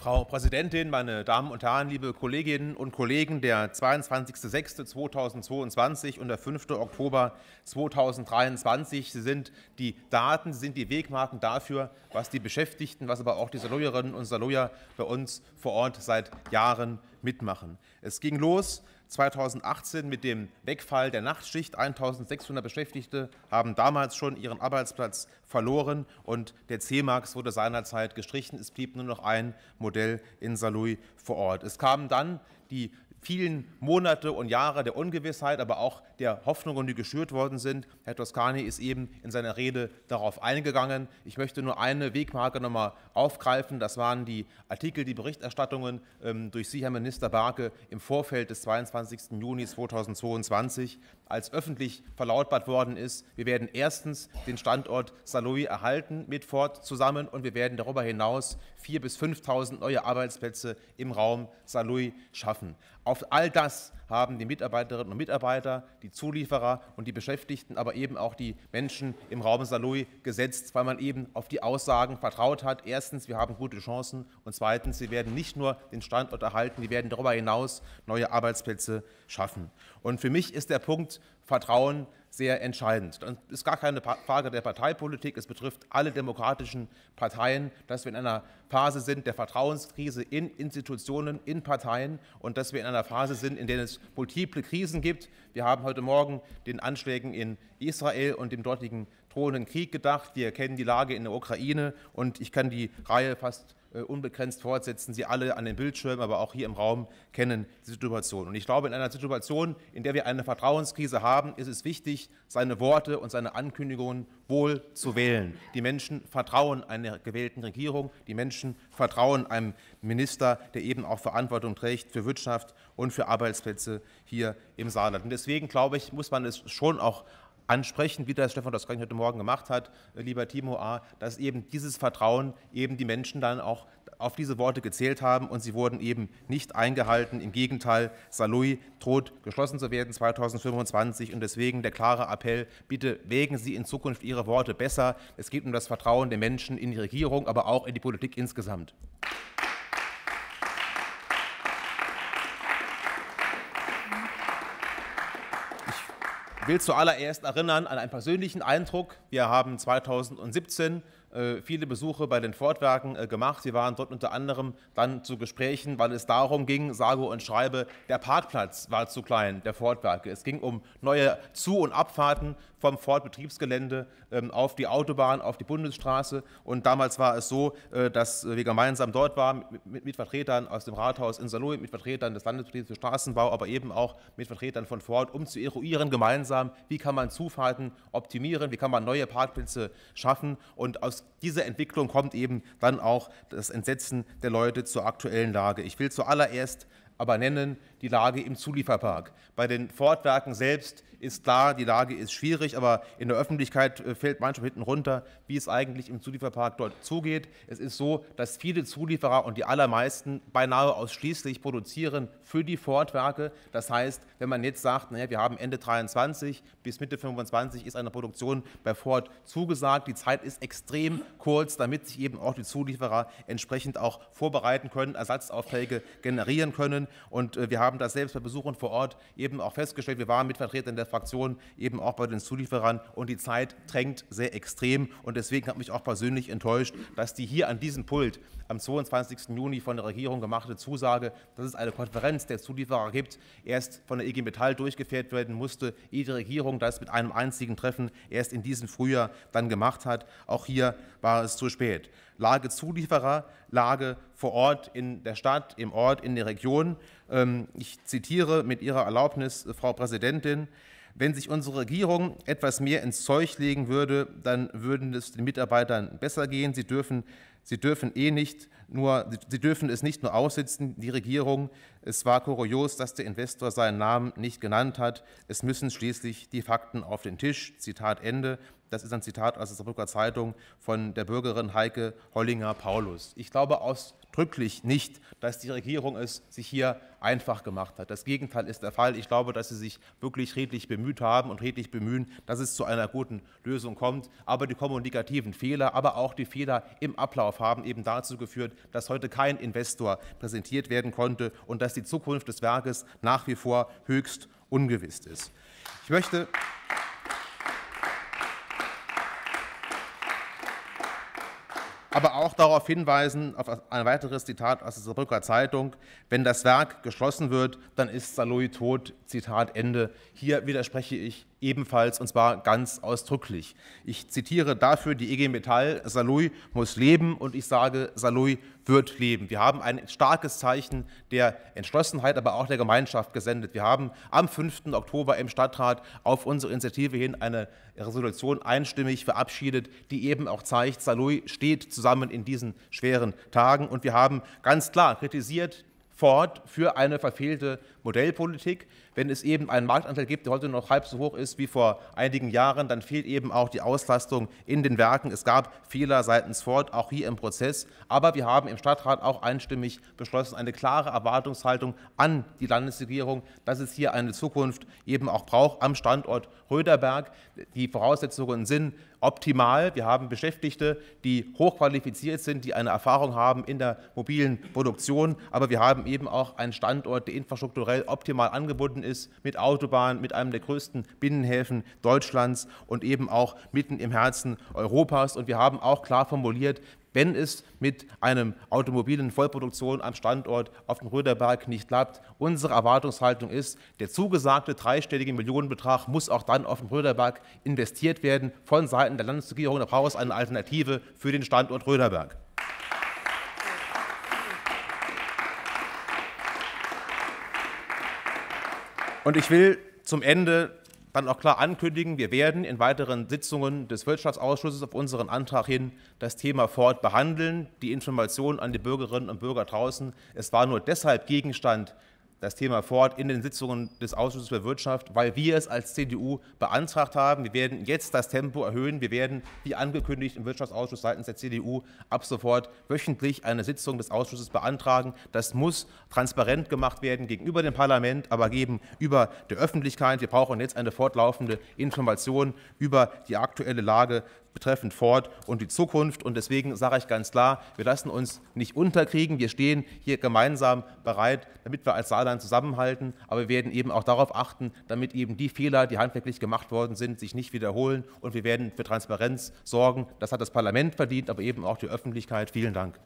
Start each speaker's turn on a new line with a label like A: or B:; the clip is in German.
A: Frau Präsidentin, meine Damen und Herren, liebe Kolleginnen und Kollegen, der 22.06.2022 und der 5. Oktober 2023 sind die Daten, sind die Wegmarken dafür, was die Beschäftigten, was aber auch die Saloyerinnen und Saloyer bei uns vor Ort seit Jahren mitmachen. Es ging los 2018 mit dem Wegfall der Nachtschicht. 1600 Beschäftigte haben damals schon ihren Arbeitsplatz verloren und der C-Max wurde seinerzeit gestrichen. Es blieb nur noch ein Modell in Saarlouis vor Ort. Es kamen dann die vielen Monate und Jahre der Ungewissheit, aber auch der Hoffnungen, die geschürt worden sind. Herr Toscani ist eben in seiner Rede darauf eingegangen. Ich möchte nur eine Wegmarke nochmal aufgreifen. Das waren die Artikel, die Berichterstattungen ähm, durch Sie, Herr Minister Barke, im Vorfeld des 22. Juni 2022 als öffentlich verlautbart worden ist. Wir werden erstens den Standort Saloy erhalten mit Ford zusammen und wir werden darüber hinaus 4.000 bis 5.000 neue Arbeitsplätze im Raum Saloy schaffen. Auf all das haben die Mitarbeiterinnen und Mitarbeiter, die Zulieferer und die Beschäftigten, aber eben auch die Menschen im Raum Saloy gesetzt, weil man eben auf die Aussagen vertraut hat. Erstens, wir haben gute Chancen und zweitens, sie werden nicht nur den Standort erhalten, sie werden darüber hinaus neue Arbeitsplätze schaffen. Und für mich ist der Punkt Punkt Vertrauen sehr entscheidend. Das ist gar keine Frage der Parteipolitik, es betrifft alle demokratischen Parteien, dass wir in einer Phase sind der Vertrauenskrise in Institutionen, in Parteien und dass wir in einer Phase sind, in der es multiple Krisen gibt. Wir haben heute Morgen den Anschlägen in Israel und dem dortigen drohenden Krieg gedacht. Wir kennen die Lage in der Ukraine und ich kann die Reihe fast äh, unbegrenzt fortsetzen, Sie alle an den Bildschirmen, aber auch hier im Raum kennen die Situation. Und ich glaube, in einer Situation, in der wir eine Vertrauenskrise haben, ist es wichtig, seine Worte und seine Ankündigungen wohl zu wählen. Die Menschen vertrauen einer gewählten Regierung, die Menschen vertrauen einem Minister, der eben auch Verantwortung trägt für Wirtschaft und für Arbeitsplätze hier im Saarland. Und deswegen, glaube ich, muss man es schon auch ansprechen, wie das Stefan das heute Morgen gemacht hat, äh, lieber Timo A., dass eben dieses Vertrauen eben die Menschen dann auch auf diese Worte gezählt haben und sie wurden eben nicht eingehalten. Im Gegenteil, Saloui droht geschlossen zu werden 2025 und deswegen der klare Appell, bitte wägen Sie in Zukunft Ihre Worte besser. Es geht um das Vertrauen der Menschen in die Regierung, aber auch in die Politik insgesamt. will zuallererst erinnern an einen persönlichen Eindruck. Wir haben 2017 äh, viele Besuche bei den Fortwerken äh, gemacht. Sie waren dort unter anderem dann zu Gesprächen, weil es darum ging, sage und schreibe, der Parkplatz war zu klein, der Fortwerke. Es ging um neue Zu- und Abfahrten vom Fortbetriebsgelände ähm, auf die Autobahn, auf die Bundesstraße. Und damals war es so, äh, dass wir gemeinsam dort waren mit, Vertretern aus dem Rathaus in Saloy, mit Vertretern des Landesbetriebs für Straßenbau, aber eben auch mit Vertretern von Ford, um zu eruieren gemeinsam, wie kann man Zufahrten optimieren, wie kann man neue Parkplätze schaffen. Und aus aus dieser Entwicklung kommt eben dann auch das Entsetzen der Leute zur aktuellen Lage. Ich will zuallererst aber nennen die Lage im Zulieferpark. Bei den Fortwerken selbst ist klar, die Lage ist schwierig, aber in der Öffentlichkeit äh, fällt manchmal hinten runter, wie es eigentlich im Zulieferpark dort zugeht. Es ist so, dass viele Zulieferer und die allermeisten beinahe ausschließlich produzieren für die Fordwerke. Das heißt, wenn man jetzt sagt, naja, wir haben Ende 23 bis Mitte 25 ist eine Produktion bei Ford zugesagt, die Zeit ist extrem kurz, damit sich eben auch die Zulieferer entsprechend auch vorbereiten können, Ersatzaufträge generieren können. Und äh, wir haben das selbst bei Besuchen vor Ort eben auch festgestellt. Wir waren mit Vertretern der Fraktion, eben auch bei den Zulieferern. Und die Zeit drängt sehr extrem. Und deswegen hat mich auch persönlich enttäuscht, dass die hier an diesem Pult am 22. Juni von der Regierung gemachte Zusage, dass es eine Konferenz der Zulieferer gibt, erst von der IG e Metall durchgeführt werden musste, ehe die Regierung das mit einem einzigen Treffen erst in diesem Frühjahr dann gemacht hat. Auch hier war es zu spät. Lage Zulieferer, Lage vor Ort in der Stadt, im Ort, in der Region. Ähm, ich zitiere mit Ihrer Erlaubnis, äh, Frau Präsidentin, wenn sich unsere Regierung etwas mehr ins Zeug legen würde, dann würden es den Mitarbeitern besser gehen. Sie dürfen Sie dürfen, eh nicht nur, sie dürfen es nicht nur aussitzen, die Regierung. Es war kurios, dass der Investor seinen Namen nicht genannt hat. Es müssen schließlich die Fakten auf den Tisch. Zitat Ende. Das ist ein Zitat aus der Saarbrücker Zeitung von der Bürgerin Heike Hollinger-Paulus. Ich glaube ausdrücklich nicht, dass die Regierung es sich hier einfach gemacht hat. Das Gegenteil ist der Fall. Ich glaube, dass sie sich wirklich redlich bemüht haben und redlich bemühen, dass es zu einer guten Lösung kommt. Aber die kommunikativen Fehler, aber auch die Fehler im Ablauf, Leerlauf haben eben dazu geführt, dass heute kein Investor präsentiert werden konnte und dass die Zukunft des Werkes nach wie vor höchst ungewiss ist. Ich möchte aber auch darauf hinweisen, auf ein weiteres Zitat aus der Saarbrücker Zeitung, wenn das Werk geschlossen wird, dann ist Saloy tot, Zitat Ende. Hier widerspreche ich ebenfalls und zwar ganz ausdrücklich. Ich zitiere dafür die EG Metall, Saloy muss leben und ich sage, Saloy wird leben. Wir haben ein starkes Zeichen der Entschlossenheit, aber auch der Gemeinschaft gesendet. Wir haben am 5. Oktober im Stadtrat auf unsere Initiative hin eine Resolution einstimmig verabschiedet, die eben auch zeigt, Saloy steht zusammen in diesen schweren Tagen. Und wir haben ganz klar kritisiert Ford für eine verfehlte Modellpolitik. Wenn es eben einen Marktanteil gibt, der heute noch halb so hoch ist wie vor einigen Jahren, dann fehlt eben auch die Auslastung in den Werken. Es gab Fehler seitens Ford, auch hier im Prozess. Aber wir haben im Stadtrat auch einstimmig beschlossen, eine klare Erwartungshaltung an die Landesregierung, dass es hier eine Zukunft eben auch braucht am Standort Röderberg. Die Voraussetzungen sind optimal. Wir haben Beschäftigte, die hochqualifiziert sind, die eine Erfahrung haben in der mobilen Produktion. Aber wir haben eben auch einen Standort, der infrastrukturell optimal angebunden verbunden ist mit Autobahnen, mit einem der größten Binnenhäfen Deutschlands und eben auch mitten im Herzen Europas. Und wir haben auch klar formuliert, wenn es mit einem automobilen Vollproduktion am Standort auf dem Röderberg nicht klappt, unsere Erwartungshaltung ist, der zugesagte dreistellige Millionenbetrag muss auch dann auf dem Röderberg investiert werden von Seiten der Landesregierung. braucht es eine Alternative für den Standort Röderberg. Und ich will zum Ende dann auch klar ankündigen, wir werden in weiteren Sitzungen des Wirtschaftsausschusses auf unseren Antrag hin das Thema fort behandeln. Die Information an die Bürgerinnen und Bürger draußen, es war nur deshalb Gegenstand das Thema fort in den Sitzungen des Ausschusses für Wirtschaft, weil wir es als CDU beantragt haben. Wir werden jetzt das Tempo erhöhen. Wir werden, wie angekündigt, im Wirtschaftsausschuss seitens der CDU ab sofort wöchentlich eine Sitzung des Ausschusses beantragen. Das muss transparent gemacht werden gegenüber dem Parlament, aber gegenüber der Öffentlichkeit. Wir brauchen jetzt eine fortlaufende Information über die aktuelle Lage betreffend Ford und die Zukunft. Und deswegen sage ich ganz klar, wir lassen uns nicht unterkriegen. Wir stehen hier gemeinsam bereit, damit wir als Saarland zusammenhalten. Aber wir werden eben auch darauf achten, damit eben die Fehler, die handwerklich gemacht worden sind, sich nicht wiederholen. Und wir werden für Transparenz sorgen. Das hat das Parlament verdient, aber eben auch die Öffentlichkeit. Vielen Dank.